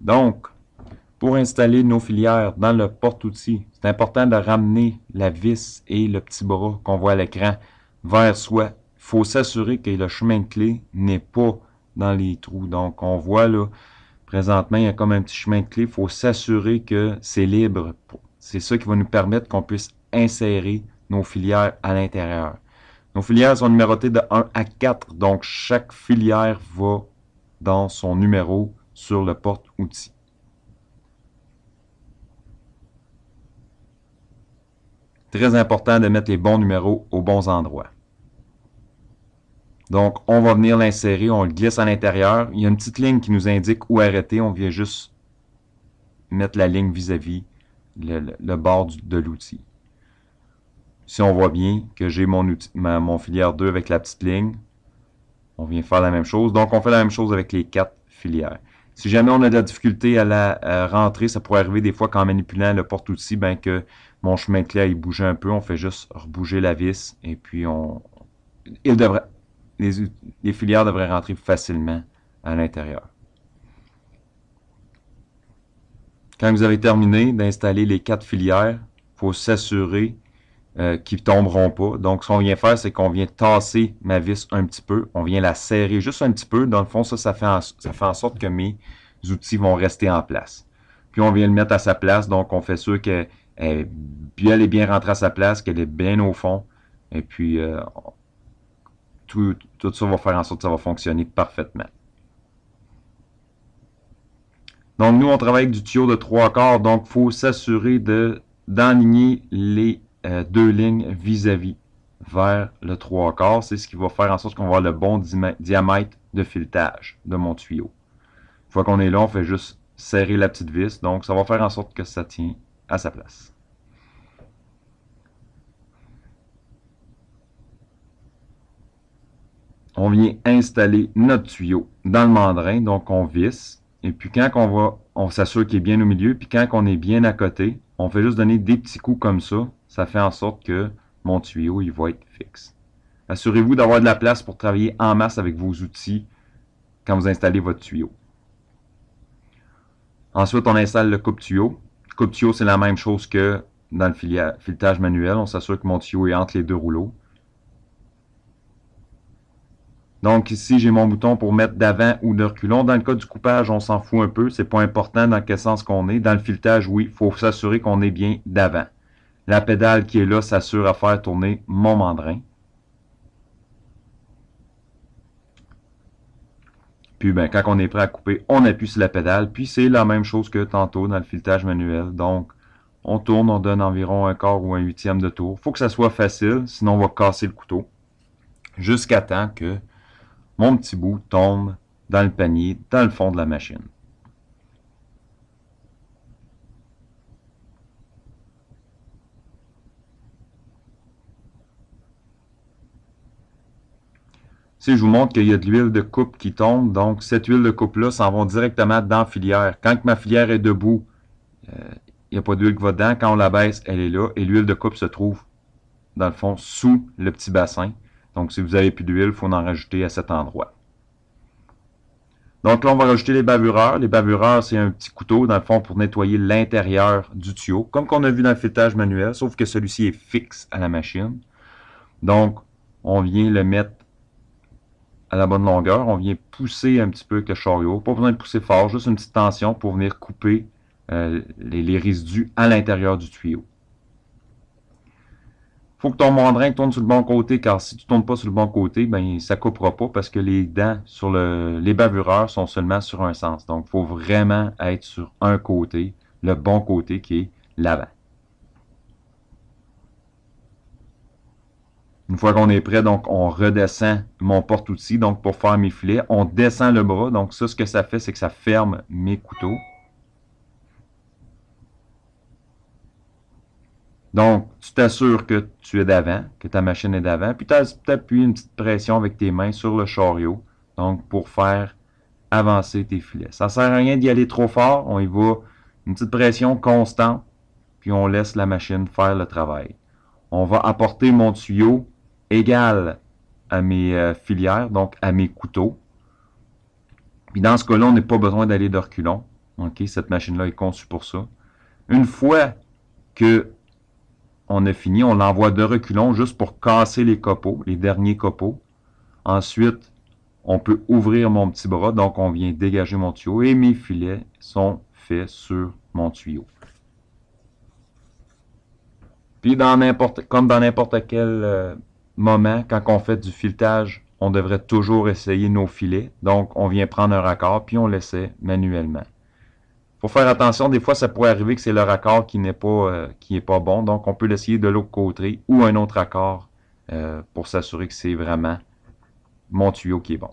Donc, pour installer nos filières dans le porte-outils, c'est important de ramener la vis et le petit bras qu'on voit à l'écran vers soi. Il faut s'assurer que le chemin de clé n'est pas dans les trous. Donc, on voit là, présentement, il y a comme un petit chemin de clé. Il faut s'assurer que c'est libre. C'est ça qui va nous permettre qu'on puisse insérer nos filières à l'intérieur. Nos filières sont numérotées de 1 à 4, donc chaque filière va dans son numéro sur le porte-outils. Très important de mettre les bons numéros aux bons endroits. Donc, on va venir l'insérer, on le glisse à l'intérieur. Il y a une petite ligne qui nous indique où arrêter. On vient juste mettre la ligne vis-à-vis le, bord de l'outil. Si on voit bien que j'ai mon, mon filière 2 avec la petite ligne, on vient faire la même chose. Donc, on fait la même chose avec les quatre filières. Si jamais on a de la difficulté à la euh, rentrer, ça pourrait arriver des fois qu'en manipulant le porte-outil, bien que mon chemin de clé aille bouger un peu, on fait juste rebouger la vis et puis on il devrait les, les filières devraient rentrer facilement à l'intérieur. Quand vous avez terminé d'installer les quatre filières, il faut s'assurer qui euh, qui tomberont pas. Donc, ce qu'on vient faire, c'est qu'on vient tasser ma vis un petit peu. On vient la serrer juste un petit peu. Dans le fond, ça, ça fait en, ça fait en sorte que mes outils vont rester en place. Puis, on vient le mettre à sa place. Donc, on fait sûr qu'elle est, elle est bien rentrée à sa place, qu'elle est bien au fond. Et puis, euh, tout, ça va faire en sorte que ça va fonctionner parfaitement. Donc, nous, on travaille avec du tuyau de trois quarts. Donc, il faut s'assurer d'enligner les euh, deux lignes vis-à-vis vers le trois quarts. C'est ce qui va faire en sorte qu'on voit le bon diamètre de filetage de mon tuyau. Une fois qu'on est là, on fait juste serrer la petite vis. Donc, ça va faire en sorte que ça tient à sa place. on vient installer notre tuyau dans le mandrin, donc on visse. Et puis quand on va, on s'assure qu'il est bien au milieu, puis quand on est bien à côté, on fait juste donner des petits coups comme ça ça fait en sorte que mon tuyau, il va être fixe. Assurez-vous d'avoir de la place pour travailler en masse avec vos outils quand vous installez votre tuyau. Ensuite, on installe le coupe-tuyau. Coupe-tuyau, c'est la même chose que dans le filetage manuel. On s'assure que mon tuyau est entre les deux rouleaux. Donc ici, j'ai mon bouton pour mettre d'avant ou de reculons. Dans le cas du coupage, on s'en fout un peu. C'est pas important dans quel sens qu'on est. Dans le filetage, oui, il faut s'assurer qu'on est bien d'avant. La pédale qui est là s'assure à faire tourner mon mandrin. Puis ben, quand on est prêt à couper, on appuie sur la pédale. Puis c'est la même chose que tantôt dans le filetage manuel. Donc, on tourne, on donne environ un quart ou un huitième de tour. faut que ça soit facile, sinon on va casser le couteau. Jusqu'à temps que mon petit bout tombe dans le panier, dans le fond de la machine. je vous montre qu'il y a de l'huile de coupe qui tombe. Donc, cette huile de coupe-là s'en va directement dans la filière. Quand ma filière est debout, euh, il n'y a pas d'huile qui va dedans. Quand on la baisse, elle est là. Et l'huile de coupe se trouve, dans le fond, sous le petit bassin. Donc, si vous avez plus d'huile, il faut en rajouter à cet endroit. Donc là, on va rajouter les bavureurs. Les bavureurs, c'est un petit couteau, dans le fond, pour nettoyer l'intérieur du tuyau, comme qu'on a vu dans le filetage manuel, sauf que celui-ci est fixe à la machine. Donc, on vient le mettre à la bonne longueur. On vient pousser un petit peu avec le chariot. Pas besoin de pousser fort, juste une petite tension pour venir couper euh, les, résidus à l'intérieur du tuyau. faut que ton mandrin tourne sur le bon côté, car si tu ne tournes pas sur le bon côté, ben, ça ne coupera pas parce que les dents sur les bavureurs sont seulement sur un sens. Donc, il faut vraiment être sur un côté, le bon côté qui est l'avant. Une fois qu'on est prêt, donc on redescend mon porte outil donc pour faire mes filets. On descend le bras, donc ça, ce que ça fait, c'est que ça ferme mes couteaux. Donc, tu t'assures que tu es d'avant, que ta machine est d'avant, puis tu appuies une petite pression avec tes mains sur le chariot, donc pour faire avancer tes filets. Ça sert à rien d'y aller trop fort, on y va une petite pression constante, puis on laisse la machine faire le travail. On va apporter mon tuyau égale à mes euh, filières, donc à mes couteaux. Puis dans ce cas-là, on n'a pas besoin d'aller de reculons. Cette machine-là est conçue pour ça. Une fois que on a fini, on l'envoie de reculons juste pour casser les copeaux, les derniers copeaux. Ensuite, on peut ouvrir mon petit bras, donc on vient dégager mon tuyau et mes filets sont faits sur mon tuyau. Puis dans comme dans n'importe quel euh, moment, quand on fait du filetage, on devrait toujours essayer nos filets. Donc, on vient prendre un raccord, puis on l'essaie manuellement. Faut faire attention, des fois, ça pourrait arriver que c'est le raccord qui n'est pas, euh, pas bon. Donc, on peut l'essayer de l'autre côté ou un autre raccord euh, pour s'assurer que c'est vraiment mon tuyau qui est bon.